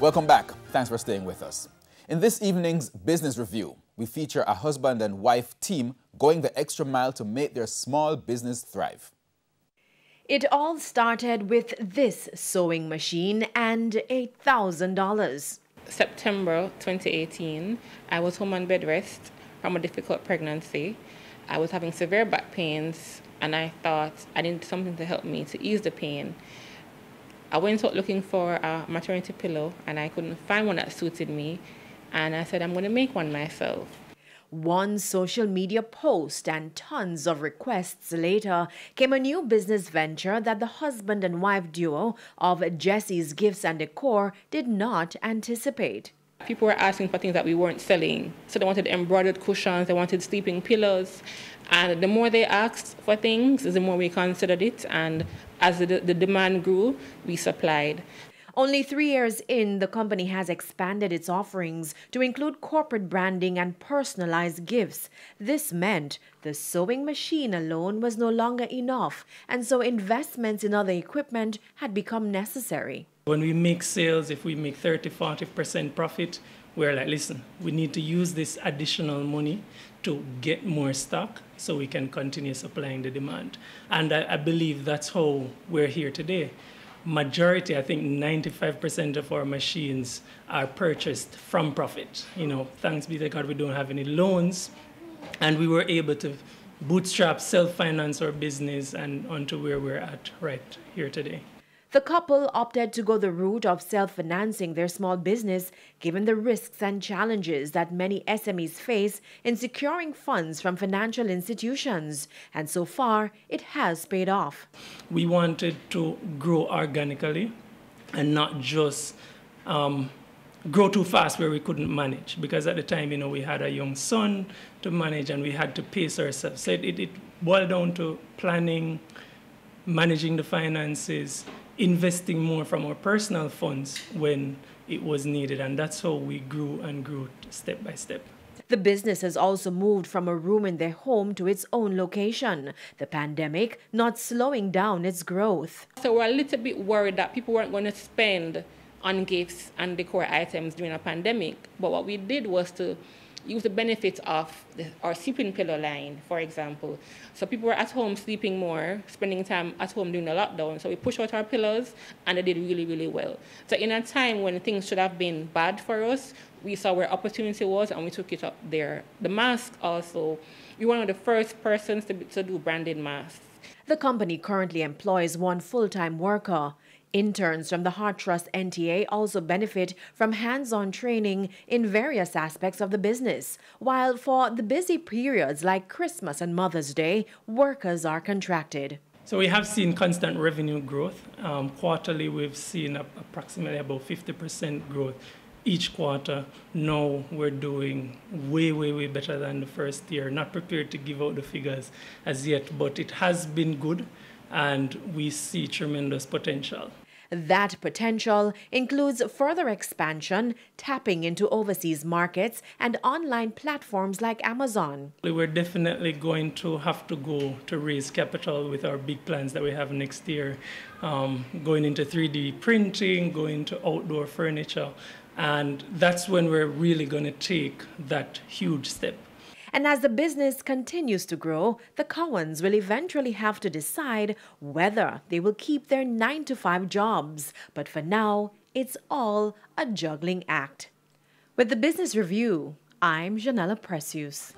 Welcome back. Thanks for staying with us. In this evening's business review, we feature a husband and wife team going the extra mile to make their small business thrive. It all started with this sewing machine and $8,000. September 2018, I was home on bed rest from a difficult pregnancy. I was having severe back pains, and I thought I needed something to help me to ease the pain. I went out looking for a maternity pillow and I couldn't find one that suited me. And I said, I'm going to make one myself. One social media post and tons of requests later came a new business venture that the husband and wife duo of Jesse's Gifts and Decor did not anticipate. People were asking for things that we weren't selling. So they wanted embroidered cushions, they wanted sleeping pillows. And the more they asked for things, the more we considered it. And as the, the demand grew, we supplied. Only three years in, the company has expanded its offerings to include corporate branding and personalized gifts. This meant the sewing machine alone was no longer enough, and so investments in other equipment had become necessary. When we make sales, if we make 30, 40% profit, we're like, listen, we need to use this additional money to get more stock so we can continue supplying the demand. And I, I believe that's how we're here today. Majority, I think 95% of our machines are purchased from profit. You know, thanks be to God, we don't have any loans. And we were able to bootstrap, self-finance our business and onto where we're at right here today. The couple opted to go the route of self-financing their small business given the risks and challenges that many SMEs face in securing funds from financial institutions. And so far, it has paid off. We wanted to grow organically and not just um, grow too fast where we couldn't manage because at the time, you know, we had a young son to manage and we had to pace ourselves. So it, it boiled down to planning, managing the finances, investing more from our personal funds when it was needed. And that's how we grew and grew step by step. The business has also moved from a room in their home to its own location, the pandemic not slowing down its growth. So we're a little bit worried that people weren't going to spend on gifts and decor items during a pandemic. But what we did was to use the benefits of the, our sleeping pillow line, for example. So people were at home sleeping more, spending time at home during the lockdown. So we pushed out our pillows and they did really, really well. So in a time when things should have been bad for us, we saw where opportunity was and we took it up there. The mask also, we were one of the first persons to, to do branded masks. The company currently employs one full-time worker. Interns from the Heart Trust NTA also benefit from hands-on training in various aspects of the business, while for the busy periods like Christmas and Mother's Day, workers are contracted. So we have seen constant revenue growth. Um, quarterly, we've seen approximately about 50% growth each quarter. no, we're doing way, way, way better than the first year. Not prepared to give out the figures as yet, but it has been good and we see tremendous potential. That potential includes further expansion, tapping into overseas markets and online platforms like Amazon. We're definitely going to have to go to raise capital with our big plans that we have next year, um, going into 3D printing, going to outdoor furniture. And that's when we're really going to take that huge step. And as the business continues to grow, the Cowans will eventually have to decide whether they will keep their 9 to 5 jobs. But for now, it's all a juggling act. With the Business Review, I'm Janella Precious.